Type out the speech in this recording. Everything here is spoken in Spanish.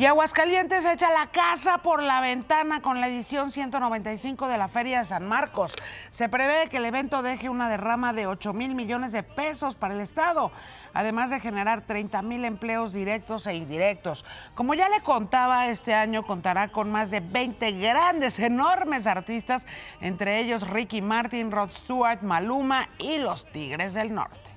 Y Aguascalientes echa la casa por la ventana con la edición 195 de la Feria de San Marcos. Se prevé que el evento deje una derrama de 8 mil millones de pesos para el Estado, además de generar 30 mil empleos directos e indirectos. Como ya le contaba, este año contará con más de 20 grandes, enormes artistas, entre ellos Ricky Martin, Rod Stewart, Maluma y los Tigres del Norte.